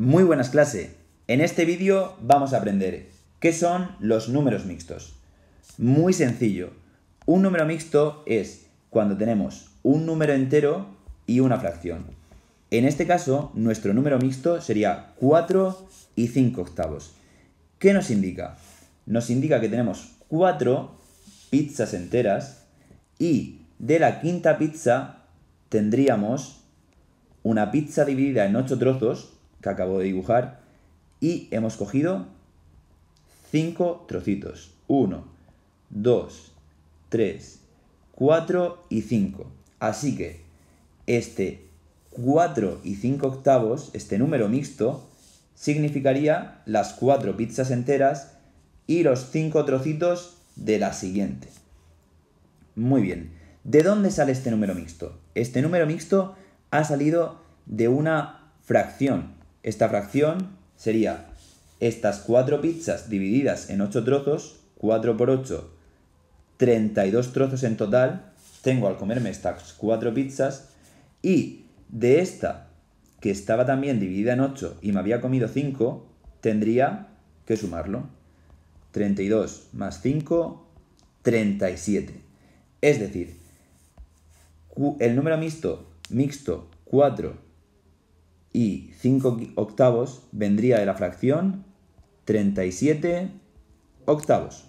Muy buenas clase. En este vídeo vamos a aprender qué son los números mixtos. Muy sencillo. Un número mixto es cuando tenemos un número entero y una fracción. En este caso, nuestro número mixto sería 4 y 5 octavos. ¿Qué nos indica? Nos indica que tenemos 4 pizzas enteras y de la quinta pizza tendríamos una pizza dividida en 8 trozos que acabo de dibujar y hemos cogido 5 trocitos. 1, 2, 3, 4 y 5. Así que este 4 y 5 octavos, este número mixto, significaría las 4 pizzas enteras y los 5 trocitos de la siguiente. Muy bien. ¿De dónde sale este número mixto? Este número mixto ha salido de una fracción, esta fracción sería estas cuatro pizzas divididas en 8 trozos, 4 por 8, 32 trozos en total, tengo al comerme estas cuatro pizzas y de esta, que estaba también dividida en 8 y me había comido 5, tendría que sumarlo. 32 más 5, 37. Es decir, el número mixto, mixto 4 y 5 octavos vendría de la fracción 37 octavos.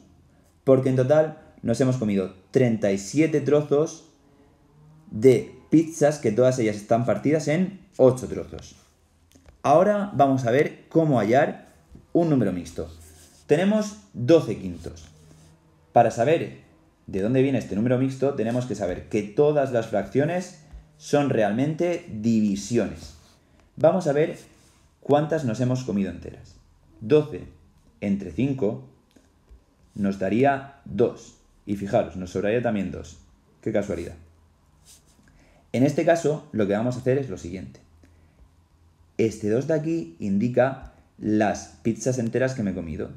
Porque en total nos hemos comido 37 trozos de pizzas que todas ellas están partidas en 8 trozos. Ahora vamos a ver cómo hallar un número mixto. Tenemos 12 quintos. Para saber de dónde viene este número mixto tenemos que saber que todas las fracciones son realmente divisiones. Vamos a ver cuántas nos hemos comido enteras. 12 entre 5 nos daría 2. Y fijaros, nos sobraría también 2. Qué casualidad. En este caso, lo que vamos a hacer es lo siguiente. Este 2 de aquí indica las pizzas enteras que me he comido.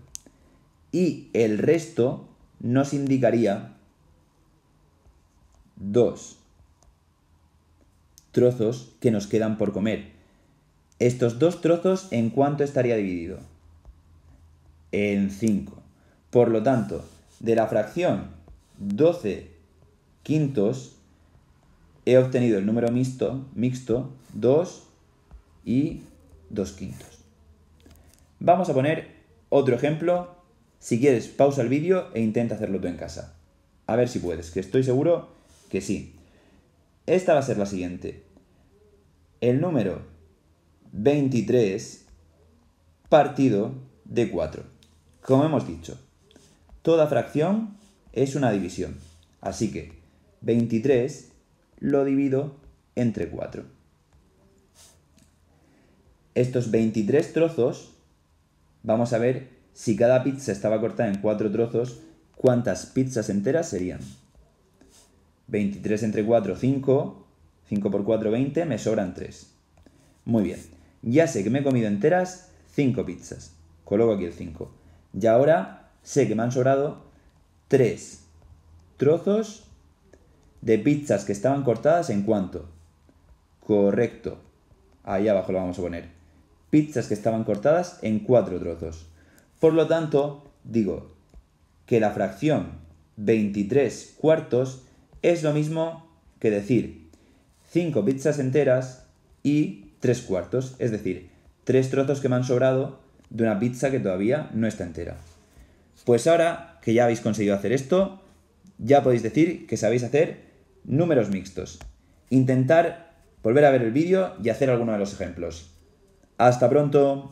Y el resto nos indicaría 2 trozos que nos quedan por comer estos dos trozos en cuánto estaría dividido? En 5. Por lo tanto, de la fracción 12 quintos he obtenido el número mixto, mixto 2 y 2 quintos. Vamos a poner otro ejemplo. Si quieres, pausa el vídeo e intenta hacerlo tú en casa. A ver si puedes, que estoy seguro que sí. Esta va a ser la siguiente. El número 23 partido de 4. Como hemos dicho, toda fracción es una división. Así que 23 lo divido entre 4. Estos 23 trozos, vamos a ver si cada pizza estaba cortada en 4 trozos, cuántas pizzas enteras serían. 23 entre 4, 5. 5 por 4, 20. Me sobran 3. Muy bien. Ya sé que me he comido enteras 5 pizzas. Coloco aquí el 5. Y ahora sé que me han sobrado 3 trozos de pizzas que estaban cortadas en cuánto. Correcto. Ahí abajo lo vamos a poner. Pizzas que estaban cortadas en 4 trozos. Por lo tanto, digo que la fracción 23 cuartos es lo mismo que decir 5 pizzas enteras y tres cuartos, es decir, tres trozos que me han sobrado de una pizza que todavía no está entera. Pues ahora que ya habéis conseguido hacer esto, ya podéis decir que sabéis hacer números mixtos. Intentar volver a ver el vídeo y hacer alguno de los ejemplos. Hasta pronto.